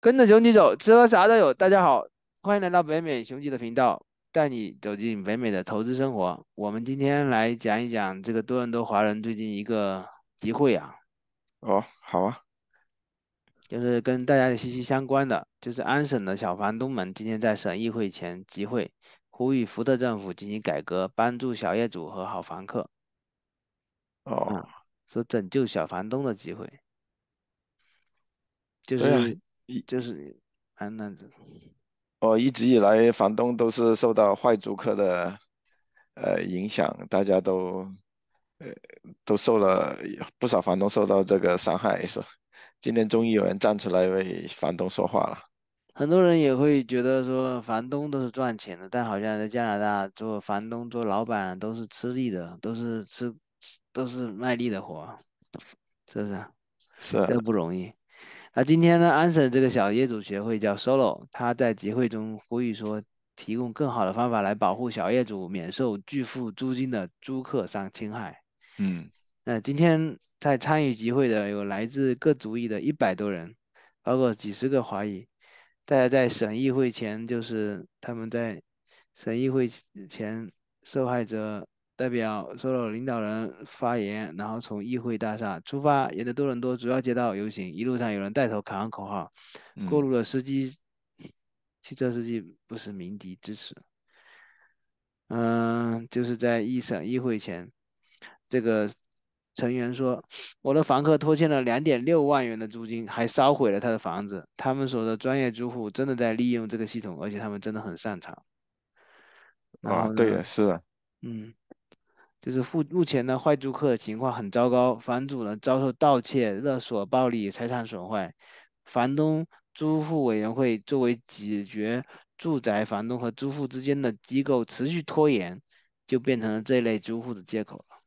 跟着雄鸡走，吃喝啥都有。大家好，欢迎来到北美雄鸡的频道，带你走进北美的投资生活。我们今天来讲一讲这个多伦多华人最近一个集会啊。哦，好啊，就是跟大家息息相关的，就是安省的小房东们今天在省议会前集会，呼吁福特政府进行改革，帮助小业主和好房客。哦，说拯救小房东的机会，就是。就是嗯，那这哦，一直以来房东都是受到坏租客的呃影响，大家都呃都受了不少，房东受到这个伤害是。今天终于有人站出来为房东说话了。很多人也会觉得说房东都是赚钱的，但好像在加拿大做房东、做老板都是吃力的，都是吃都是卖力的活，是不是？是都不容易。那今天呢，安省这个小业主协会叫 Solo，他在集会中呼吁说，提供更好的方法来保护小业主免受拒付租金的租客上侵害。嗯，那今天在参与集会的有来自各族裔的一百多人，包括几十个华裔。大家在省议会前，就是他们在省议会前受害者。代表所有领导人发言，然后从议会大厦出发，沿着多伦多主要街道游行，一路上有人带头喊口号，过路的司机、汽车司机不时鸣笛支持。嗯，就是在一审议会前，这个成员说：“我的房客拖欠了两点六万元的租金，还烧毁了他的房子。他们所的专业租户真的在利用这个系统，而且他们真的很擅长。”啊，对是的，嗯。就是目目前呢，坏租客的情况很糟糕，房主呢遭受盗窃、勒索、暴力、财产损坏。房东租户委员会作为解决住宅房东和租户之间的机构，持续拖延，就变成了这类租户的借口了。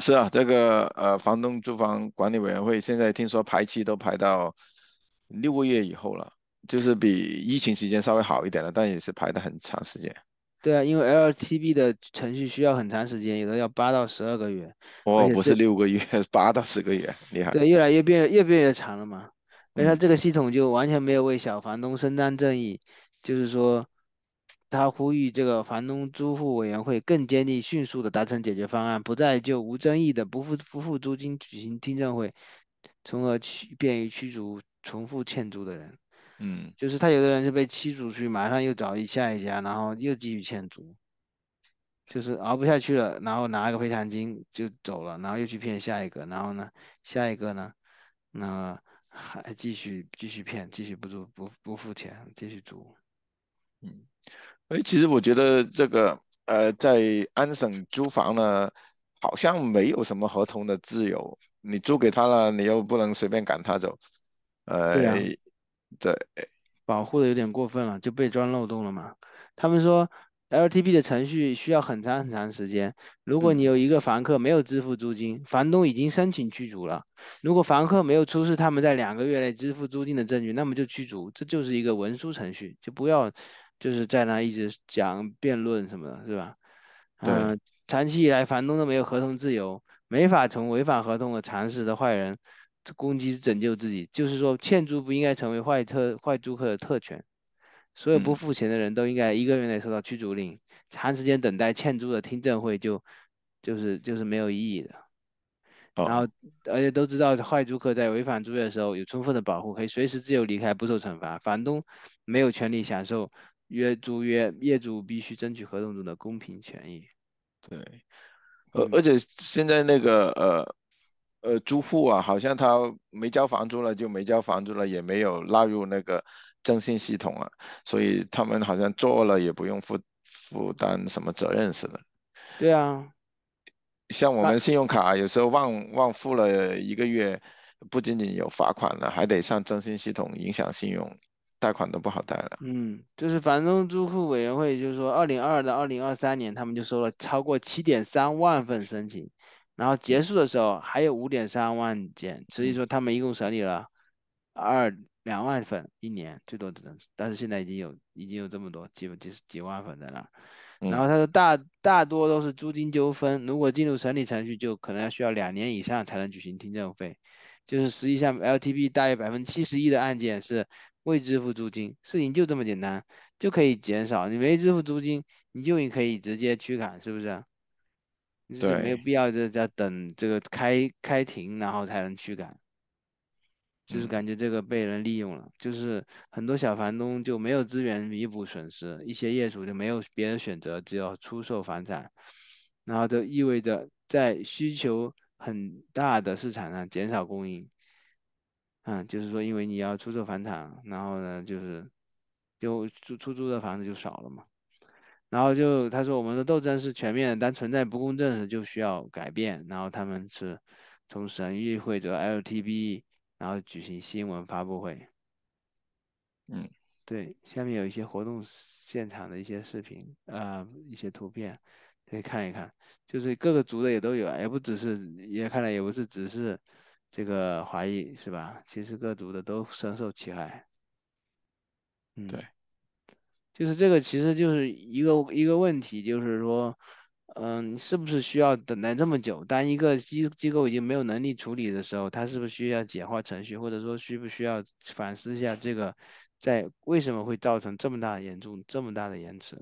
是啊，这个呃，房东住房管理委员会现在听说排期都排到六个月以后了，就是比疫情期间稍微好一点了，但也是排的很长时间。对啊，因为 LTB 的程序需要很长时间，有的要八到十二个月。哦，不是六个月，八到十个月。厉害。对，越来越变越变越长了嘛。而它这个系统就完全没有为小房东伸张正义，就是说，他呼吁这个房东租户委员会更坚定、迅速的达成解决方案，不再就无争议的不付不付租金举行听证会，从而驱便于驱逐重复欠租的人。嗯，就是他有的人是被驱逐出去，马上又找一下一家，然后又继续欠租，就是熬不下去了，然后拿一个赔偿金就走了，然后又去骗下一个，然后呢，下一个呢，那还继续继续骗，继续不住不不付钱，继续租。嗯，哎，其实我觉得这个呃，在安省租房呢，好像没有什么合同的自由，你租给他了，你又不能随便赶他走，呃。啊。对，保护的有点过分了，就被钻漏洞了嘛。他们说，LTP 的程序需要很长很长时间。如果你有一个房客没有支付租金，房东已经申请驱逐了。如果房客没有出示他们在两个月内支付租金的证据，那么就驱逐。这就是一个文书程序，就不要就是在那一直讲辩论什么的，是吧？嗯，长期以来，房东都没有合同自由，没法从违反合同的常识的坏人。攻击拯救自己，就是说欠租不应该成为坏特坏租客的特权，所有不付钱的人都应该一个月内收到驱逐令，长时间等待欠租的听证会就就是就是没有意义的。然后而且都知道坏租客在违反租约的时候有充分的保护，可以随时自由离开不受惩罚，房东没有权利享受约租约，业主必须争取合同中的公平权益。对，而而且现在那个呃。呃，租户啊，好像他没交房租了就没交房租了，也没有纳入那个征信系统了，所以他们好像做了也不用负负担什么责任似的。对啊，像我们信用卡有时候忘忘付了一个月，不仅仅有罚款了，还得上征信系统影响信用，贷款都不好贷了。嗯，就是房东租户委员会，就是说二零二到二零二三年，他们就收了超过七点三万份申请。然后结束的时候还有五点三万件，所以说他们一共审理了二两万份一年最多只能，但是现在已经有已经有这么多几几几万份在那儿。然后他说大大多都是租金纠纷，如果进入审理程序，就可能要需要两年以上才能举行听证会。就是实际上 LTP 大约百分之七十一的案件是未支付租金，事情就这么简单，就可以减少你没支付租金，你就你可以直接驱赶，是不是？对，没有必要，就是在等这个开开庭，然后才能驱赶。就是感觉这个被人利用了，就是很多小房东就没有资源弥补损失，一些业主就没有别的选择，只有出售房产，然后就意味着在需求很大的市场上减少供应。嗯，就是说，因为你要出售房产，然后呢，就是就出出租的房子就少了嘛。然后就他说，我们的斗争是全面的，存在不公正时就需要改变。然后他们是从省议会者 LTB，然后举行新闻发布会。嗯，对，下面有一些活动现场的一些视频啊，一些图片可以看一看。就是各个族的也都有，也不只是，也看来也不是只是这个华裔是吧？其实各族的都深受其害。嗯，对。就是这个，其实就是一个一个问题，就是说，嗯，是不是需要等待这么久？当一个机机构已经没有能力处理的时候，他是不是需要简化程序，或者说需不需要反思一下这个，在为什么会造成这么大的严重、这么大的延迟？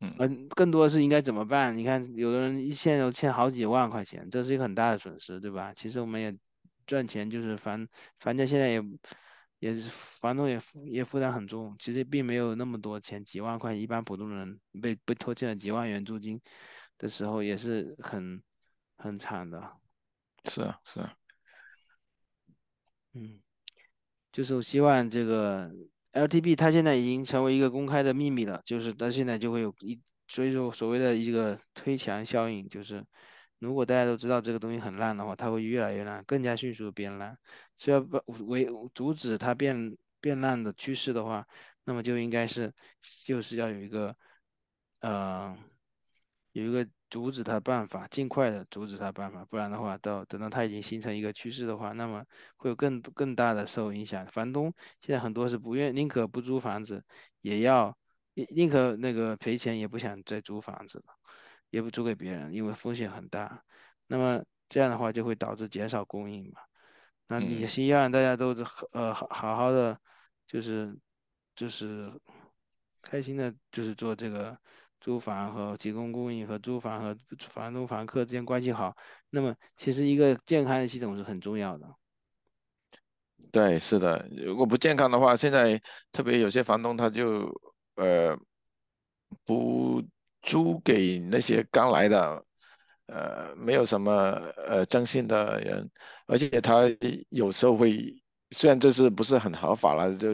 嗯，更多的是应该怎么办？你看，有的人一欠都欠好几万块钱，这是一个很大的损失，对吧？其实我们也赚钱，就是反反正现在也。也是房东也也负担很重，其实并没有那么多钱，几万块，一般普通人被被拖欠了几万元租金的时候也是很很惨的。是啊，是啊，嗯，就是我希望这个 L T B 它现在已经成为一个公开的秘密了，就是它现在就会有一，所以说所谓的一个推墙效应就是。如果大家都知道这个东西很烂的话，它会越来越烂，更加迅速的变烂。需要为阻止它变变烂的趋势的话，那么就应该是就是要有一个，呃，有一个阻止它的办法，尽快的阻止它的办法。不然的话，到等到它已经形成一个趋势的话，那么会有更更大的受影响。房东现在很多是不愿，宁可不租房子，也要宁宁可那个赔钱也不想再租房子了。也不租给别人，因为风险很大。那么这样的话就会导致减少供应嘛？那你希望大家都是呃好好的，就是就是开心的，就是做这个租房和提供供应和租房和房东、房客之间关系好。那么其实一个健康的系统是很重要的。对，是的。如果不健康的话，现在特别有些房东他就呃不。租给那些刚来的，呃，没有什么呃征信的人，而且他有时候会，虽然这是不是很合法了，就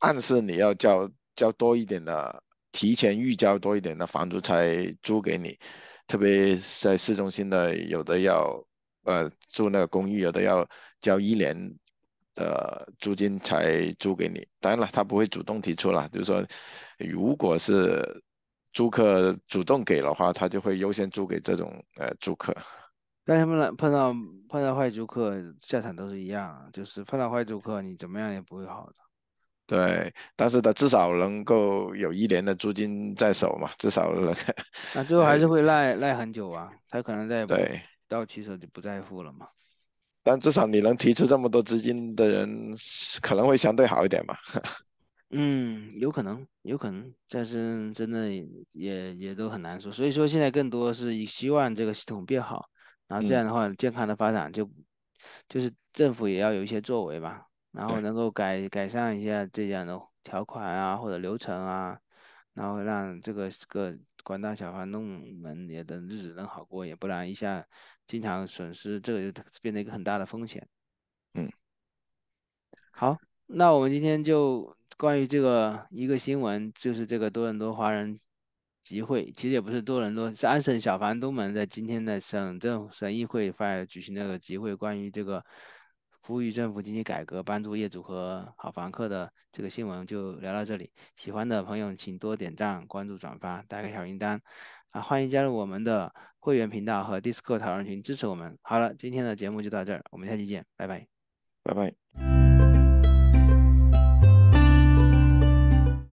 暗示你要交交多一点的，提前预交多一点的房租才租给你。特别在市中心的，有的要呃住那个公寓，有的要交一年的租金才租给你。当然了，他不会主动提出了，就是说，如果是。租客主动给的话，他就会优先租给这种呃租客。但是碰到碰到碰到坏租客，下场都是一样，就是碰到坏租客，你怎么样也不会好的。对，但是他至少能够有一年的租金在手嘛，至少能。那最后还是会 赖赖很久啊，他可能在到期时候就不再付了嘛。但至少你能提出这么多资金的人，可能会相对好一点嘛。嗯，有可能，有可能，但是真的也也都很难说。所以说现在更多是希望这个系统变好，然后这样的话健康的发展就就是政府也要有一些作为吧，然后能够改改善一下这样的条款啊或者流程啊，然后让这个个广大小房东们也的日子能好过，点，不然一下经常损失，这个就变得一个很大的风险。嗯，好，那我们今天就。关于这个一个新闻，就是这个多伦多华人集会，其实也不是多伦多，是安省小房东们在今天的省政府省议会发举行那个集会，关于这个呼吁政府进行改革，帮助业主和好房客的这个新闻，就聊到这里。喜欢的朋友请多点赞、关注、转发，打个小铃铛啊！欢迎加入我们的会员频道和 Discord 讨论群，支持我们。好了，今天的节目就到这儿，我们下期见，拜拜，拜拜。